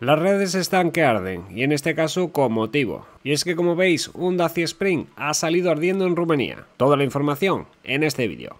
Las redes están que arden, y en este caso con motivo. Y es que como veis, un Dacia Spring ha salido ardiendo en Rumanía. Toda la información en este vídeo.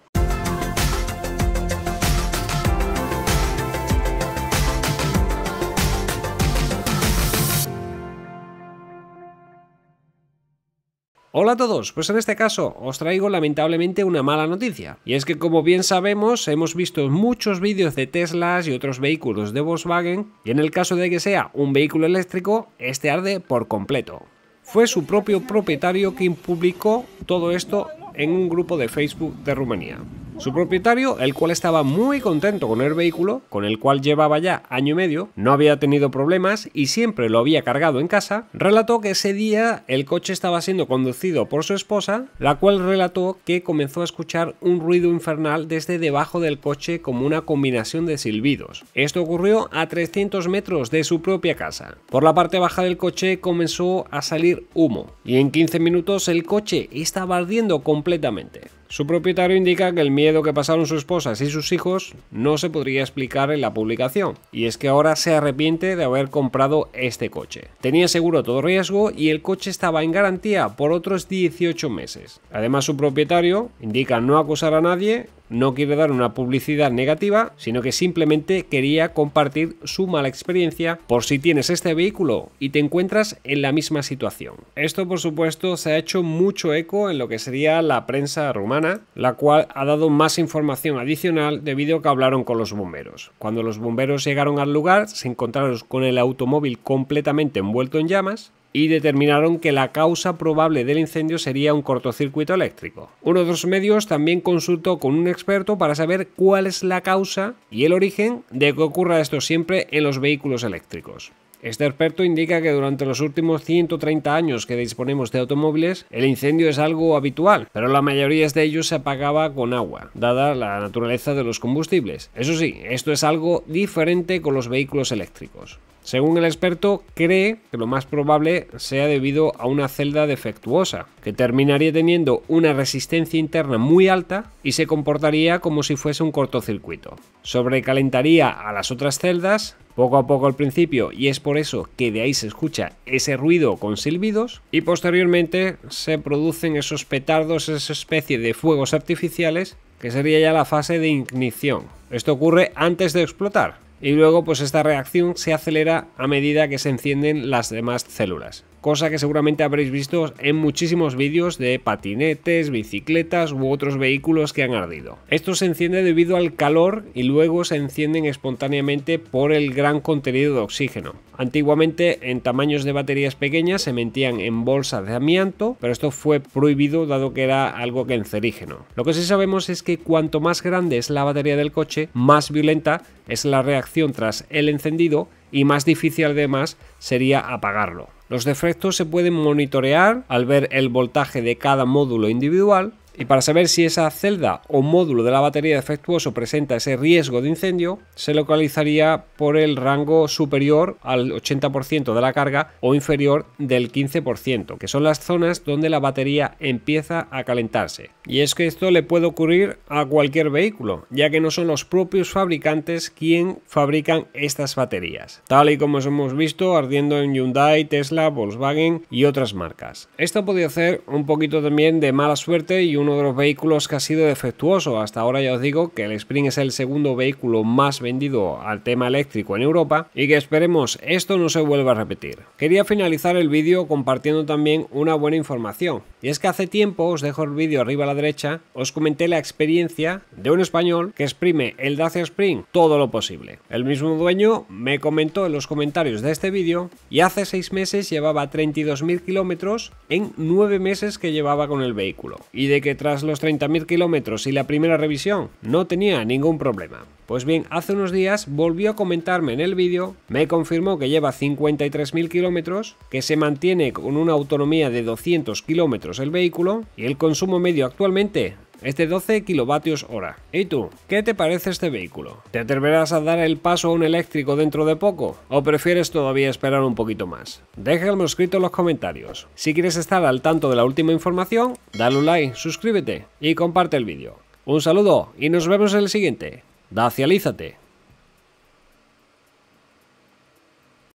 Hola a todos, pues en este caso os traigo lamentablemente una mala noticia, y es que como bien sabemos hemos visto muchos vídeos de Teslas y otros vehículos de Volkswagen, y en el caso de que sea un vehículo eléctrico, este arde por completo. Fue su propio propietario quien publicó todo esto en un grupo de Facebook de Rumanía. Su propietario, el cual estaba muy contento con el vehículo, con el cual llevaba ya año y medio, no había tenido problemas y siempre lo había cargado en casa, relató que ese día el coche estaba siendo conducido por su esposa, la cual relató que comenzó a escuchar un ruido infernal desde debajo del coche como una combinación de silbidos. Esto ocurrió a 300 metros de su propia casa. Por la parte baja del coche comenzó a salir humo y en 15 minutos el coche estaba ardiendo completamente. Su propietario indica que el miedo que pasaron sus esposas y sus hijos no se podría explicar en la publicación, y es que ahora se arrepiente de haber comprado este coche. Tenía seguro todo riesgo y el coche estaba en garantía por otros 18 meses. Además, su propietario indica no acusar a nadie no quiere dar una publicidad negativa, sino que simplemente quería compartir su mala experiencia por si tienes este vehículo y te encuentras en la misma situación. Esto por supuesto se ha hecho mucho eco en lo que sería la prensa rumana, la cual ha dado más información adicional debido a que hablaron con los bomberos. Cuando los bomberos llegaron al lugar se encontraron con el automóvil completamente envuelto en llamas y determinaron que la causa probable del incendio sería un cortocircuito eléctrico. Uno de los medios también consultó con un experto para saber cuál es la causa y el origen de que ocurra esto siempre en los vehículos eléctricos. Este experto indica que durante los últimos 130 años que disponemos de automóviles, el incendio es algo habitual, pero la mayoría de ellos se apagaba con agua, dada la naturaleza de los combustibles. Eso sí, esto es algo diferente con los vehículos eléctricos. Según el experto, cree que lo más probable sea debido a una celda defectuosa, que terminaría teniendo una resistencia interna muy alta y se comportaría como si fuese un cortocircuito. Sobrecalentaría a las otras celdas, poco a poco al principio, y es por eso que de ahí se escucha ese ruido con silbidos, y posteriormente se producen esos petardos, esa especie de fuegos artificiales, que sería ya la fase de ignición. Esto ocurre antes de explotar, y luego pues esta reacción se acelera a medida que se encienden las demás células cosa que seguramente habréis visto en muchísimos vídeos de patinetes, bicicletas u otros vehículos que han ardido. Esto se enciende debido al calor y luego se encienden espontáneamente por el gran contenido de oxígeno. Antiguamente en tamaños de baterías pequeñas se metían en bolsas de amianto, pero esto fue prohibido dado que era algo cancerígeno. Lo que sí sabemos es que cuanto más grande es la batería del coche, más violenta es la reacción tras el encendido y más difícil además sería apagarlo. Los defectos se pueden monitorear al ver el voltaje de cada módulo individual y para saber si esa celda o módulo de la batería defectuoso presenta ese riesgo de incendio, se localizaría por el rango superior al 80% de la carga o inferior del 15%, que son las zonas donde la batería empieza a calentarse. Y es que esto le puede ocurrir a cualquier vehículo, ya que no son los propios fabricantes quien fabrican estas baterías, tal y como hemos visto ardiendo en Hyundai, Tesla, Volkswagen y otras marcas. Esto podría hacer un poquito también de mala suerte y uno de los vehículos que ha sido defectuoso. Hasta ahora ya os digo que el Spring es el segundo vehículo más vendido al tema eléctrico en Europa y que esperemos esto no se vuelva a repetir. Quería finalizar el vídeo compartiendo también una buena información. Y es que hace tiempo, os dejo el vídeo arriba a la derecha, os comenté la experiencia de un español que exprime el Dacia Spring todo lo posible. El mismo dueño me comentó en los comentarios de este vídeo y hace 6 meses llevaba 32.000 kilómetros en 9 meses que llevaba con el vehículo. Y de que tras los 30.000 kilómetros y la primera revisión no tenía ningún problema. Pues bien, hace unos días volvió a comentarme en el vídeo, me confirmó que lleva 53.000 kilómetros, que se mantiene con una autonomía de 200 kilómetros el vehículo y el consumo medio actualmente es de 12 kilovatios hora. ¿Y tú? ¿Qué te parece este vehículo? ¿Te atreverás a dar el paso a un eléctrico dentro de poco? ¿O prefieres todavía esperar un poquito más? Déjame escrito en los comentarios. Si quieres estar al tanto de la última información, dale un like, suscríbete y comparte el vídeo. Un saludo y nos vemos en el siguiente. Dacialízate.